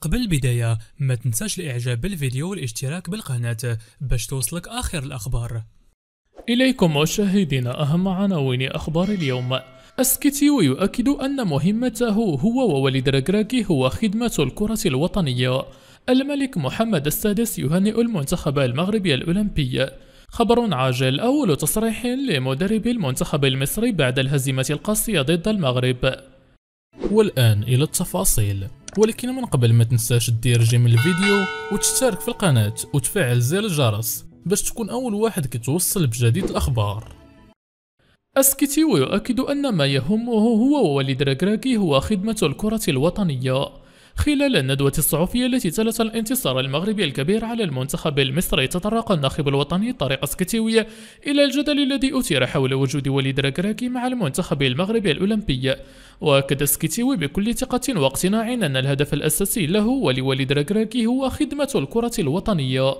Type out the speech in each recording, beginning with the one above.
قبل البداية ما تنساش الاعجاب بالفيديو والاشتراك بالقناة باش توصلك اخر الاخبار إليكم مشاهدينا أهم عناوين أخبار اليوم اسكتي ويؤكد أن مهمته هو ووالد ركراكي هو خدمة الكرة الوطنية الملك محمد السادس يهنئ المنتخب المغربي الأولمبي خبر عاجل أول تصريح لمدرب المنتخب المصري بعد الهزيمة القاسية ضد المغرب والآن إلى التفاصيل ولكن من قبل ما تنساش دير جيم الفيديو وتشترك في القناة وتفعل زر الجرس باش تكون أول واحد كتوصل بجديد الأخبار أسكتي يؤكد أن ما يهمه هو ووالد راكراكي هو خدمة الكرة الوطنية خلال الندوة الصحفية التي تلت الانتصار المغربي الكبير على المنتخب المصري تطرق الناخب الوطني طارق اسكتيوي إلى الجدل الذي أثير حول وجود وليد راكراكي مع المنتخب المغربي الأولمبي وأكد سكيتيوي بكل ثقة واقتناع أن الهدف الأساسي له ولوالد راكراكي هو خدمة الكرة الوطنية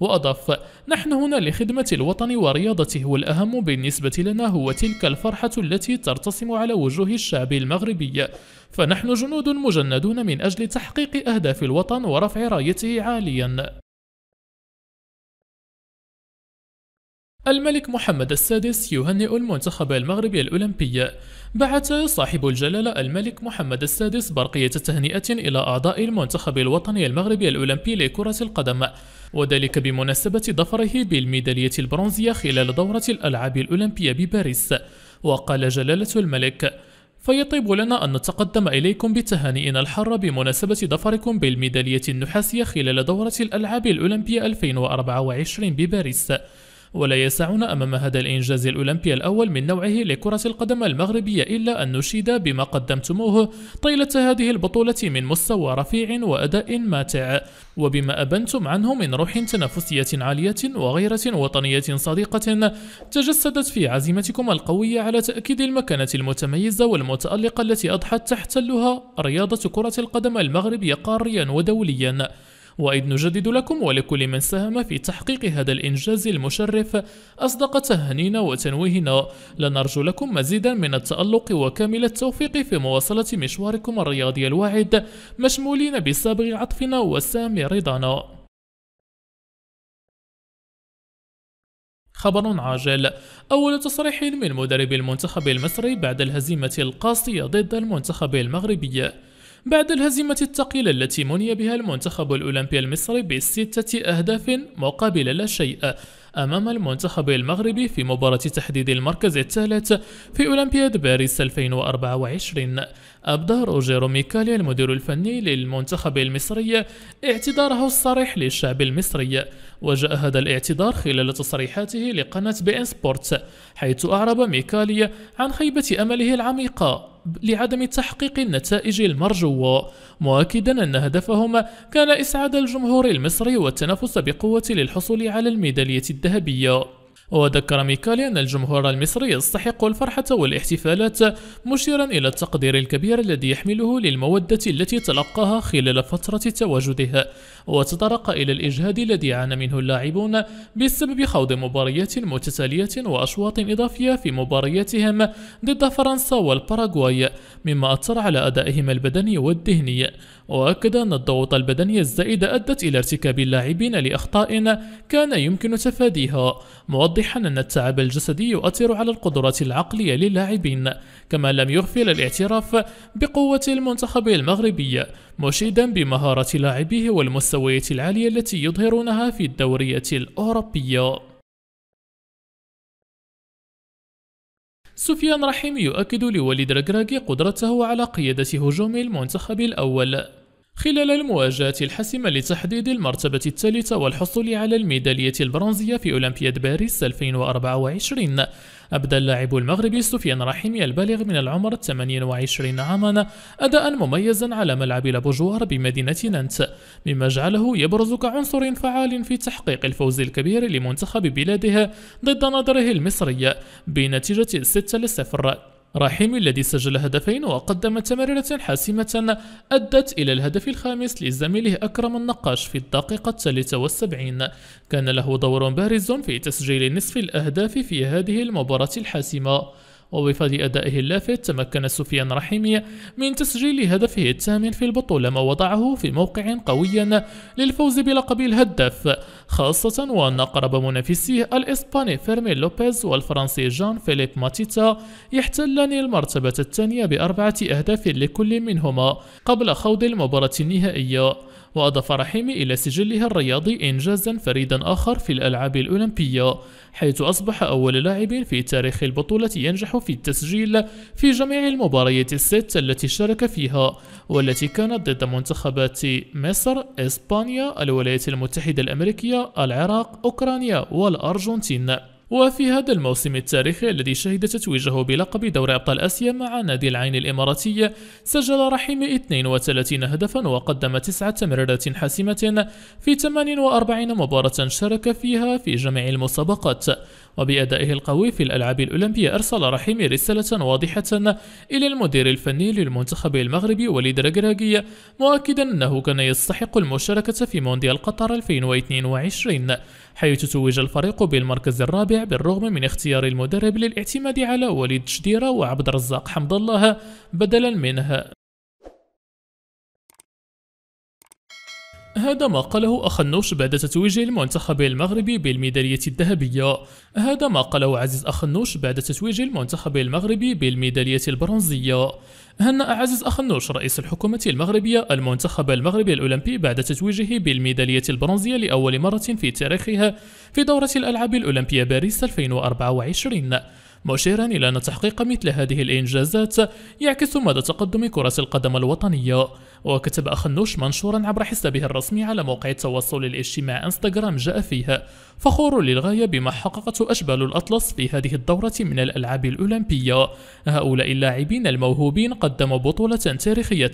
وأضاف نحن هنا لخدمة الوطن ورياضته والأهم بالنسبة لنا هو تلك الفرحة التي ترتسم على وجوه الشعب المغربي فنحن جنود مجندون من أجل تحقيق أهداف الوطن ورفع رايته عاليا الملك محمد السادس يهنئ المنتخب المغربي الأولمبي بعث صاحب الجلالة الملك محمد السادس برقية تهنئة إلى أعضاء المنتخب الوطني المغربي الأولمبي لكرة القدم وذلك بمناسبة ظفره بالميدالية البرونزية خلال دورة الألعاب الأولمبية بباريس وقال جلالة الملك فيطيب لنا أن نتقدم إليكم بتهانئنا الحارة بمناسبة ظفركم بالميدالية النحاسية خلال دورة الألعاب الأولمبية 2024 بباريس ولا يسعنا أمام هذا الإنجاز الأولمبي الأول من نوعه لكرة القدم المغربية إلا أن نشيد بما قدمتموه طيلة هذه البطولة من مستوى رفيع وأداء ماتع وبما أبنتم عنه من روح تنافسية عالية وغيرة وطنية صديقة تجسدت في عزيمتكم القوية على تأكيد المكانة المتميزة والمتألقة التي أضحت تحتلها رياضة كرة القدم المغربية قاريا ودوليا وإذ نجدد لكم ولكل من ساهم في تحقيق هذا الإنجاز المشرف أصدق تهانينا وتنويهنا لنرجو لكم مزيدا من التألق وكامل التوفيق في مواصلة مشواركم الرياضي الواعد مشمولين بسابغ عطفنا وسام رضانا خبر عاجل أول تصريح من مدرب المنتخب المصري بعد الهزيمة القاسية ضد المنتخب المغربي بعد الهزيمة الثقيلة التي مني بها المنتخب الأولمبي المصري بستة أهداف مقابل لا شيء أمام المنتخب المغربي في مباراة تحديد المركز الثالث في أولمبياد باريس 2024 أبدى روجيرو ميكالي المدير الفني للمنتخب المصري اعتذاره الصريح للشعب المصري وجاء هذا الاعتذار خلال تصريحاته لقناة بي إن سبورت حيث أعرب ميكالي عن خيبة أمله العميقة لعدم تحقيق النتائج المرجوة مؤكدا أن هدفهم كان إسعاد الجمهور المصري والتنافس بقوة للحصول على الميدالية الذهبية وذكر ميكالي أن الجمهور المصري يستحق الفرحة والاحتفالات مشيرا إلى التقدير الكبير الذي يحمله للمودة التي تلقاها خلال فترة تواجده وتطرق إلى الإجهاد الذي عانى منه اللاعبون بسبب خوض مباريات متتالية وأشواط إضافية في مبارياتهم ضد فرنسا والباراغواي مما أثر على أدائهم البدني والذهني وأكد أن الضغوط البدنية الزائدة أدت إلى ارتكاب اللاعبين لأخطاء كان يمكن تفاديها موضحا أن التعب الجسدي يؤثر على القدرات العقلية للاعبين كما لم يغفل الاعتراف بقوة المنتخب المغربي مشيدا بمهارة لاعبيه والمستويات العالية التي يظهرونها في الدورية الأوروبية سفيان رحيم يؤكد لوليد ركراكي قدرته على قيادة هجوم المنتخب الأول خلال المواجهة الحاسمة لتحديد المرتبة الثالثة والحصول على الميدالية البرونزية في أولمبياد باريس 2024 أبدى اللاعب المغربي سفيان رحيمي البالغ من العمر 28 عاما أداء مميزا على ملعب لابوجوار بمدينة نانت مما جعله يبرز كعنصر فعال في تحقيق الفوز الكبير لمنتخب بلاده ضد نظره المصري بنتيجة 6 لصفر رحيمي الذي سجل هدفين وقدم تمريرة حاسمة أدت إلى الهدف الخامس لزميله أكرم النقاش في الدقيقة 73 كان له دور بارز في تسجيل نصف الأهداف في هذه المباراة الحاسمة وبفضل أدائه اللافت تمكن سفيان رحيمي من تسجيل هدفه الثامن في البطولة ما وضعه في موقع قوي للفوز بلقب الهداف خاصة وأن أقرب منافسيه الإسباني فيرمين لوبيز والفرنسي جان فيليب ماتيتا يحتلان المرتبة الثانية بأربعة أهداف لكل منهما قبل خوض المباراة النهائية وأضاف رحيمي إلى سجله الرياضي إنجازا فريدا آخر في الألعاب الأولمبية حيث أصبح أول لاعب في تاريخ البطولة ينجح في التسجيل في جميع المباريات الست التي شارك فيها والتي كانت ضد منتخبات مصر، إسبانيا، الولايات المتحدة الأمريكية، العراق، أوكرانيا والأرجنتين وفي هذا الموسم التاريخي الذي شهد تتويجه بلقب دوري أبطال آسيا مع نادي العين الإماراتي سجل رحيمي 32 هدفا وقدم تسعة تمريرات حاسمة في 48 مباراة شارك فيها في جميع المسابقات وبأدائه القوي في الألعاب الأولمبية أرسل رحيمي رسالة واضحة إلى المدير الفني للمنتخب المغربي وليد رجراجي مؤكدا أنه كان يستحق المشاركة في مونديال قطر 2022 حيث توج الفريق بالمركز الرابع بالرغم من اختيار المدرب للاعتماد على وليد شديرة وعبد الرزاق حمد الله بدلا منها هذا ما قاله أخ النوش بعد تتويجه المنتخب المغربي بالميدالية الذهبية هذا ما قاله عزيز أخ النوش بعد تتويجه المنتخب المغربي بالميدالية البرونزية هنأ عزيز أخ النوش رئيس الحكومة المغربية المنتخب المغربي الأولمبي بعد تتويجه بالميدالية البرونزية لأول مرة في تاريخها في دورة الألعاب الأولمبية باريس 2024 مشيرا إلى أن تحقيق مثل هذه الإنجازات يعكس مدى تقدم كرة القدم الوطنية وكتب أخ نوش منشورا عبر حسابه الرسمي على موقع التواصل الاجتماعي انستغرام جاء فيها فخور للغاية بما حققته أشبال الأطلس في هذه الدورة من الألعاب الأولمبية هؤلاء اللاعبين الموهوبين قدموا بطولة تاريخية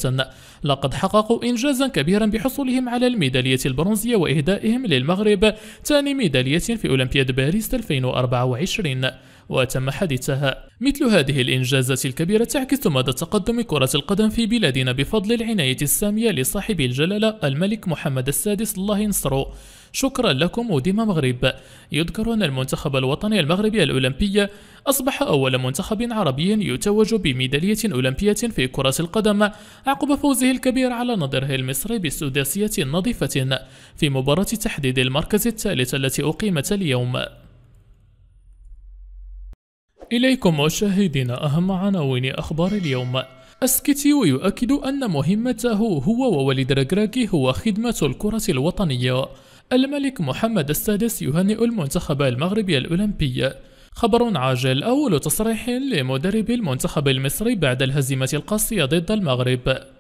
لقد حققوا إنجازا كبيرا بحصولهم على الميدالية البرونزية وإهدائهم للمغرب ثاني ميدالية في أولمبياد باريس 2024 وتم حديثها مثل هذه الإنجازات الكبيرة تعكس مدى تقدم كرة القدم في بلادنا بفضل العناية السامية لصاحب الجلالة الملك محمد السادس الله ينصره شكرا لكم وديما مغرب يذكر أن المنتخب الوطني المغربي الأولمبي أصبح أول منتخب عربي يتوج بميدالية أولمبية في كرة القدم عقب فوزه الكبير على نظره المصري بسداسية نظيفة في مباراة تحديد المركز الثالث التي أقيمت اليوم إليكم مشاهدينا أهم عناوين أخبار اليوم أسكتي ويؤكد أن مهمته هو ووالد ركراكي هو خدمة الكرة الوطنية الملك محمد السادس يهنئ المنتخب المغربي الأولمبي خبر عاجل أول تصريح لمدرب المنتخب المصري بعد الهزيمة القاسية ضد المغرب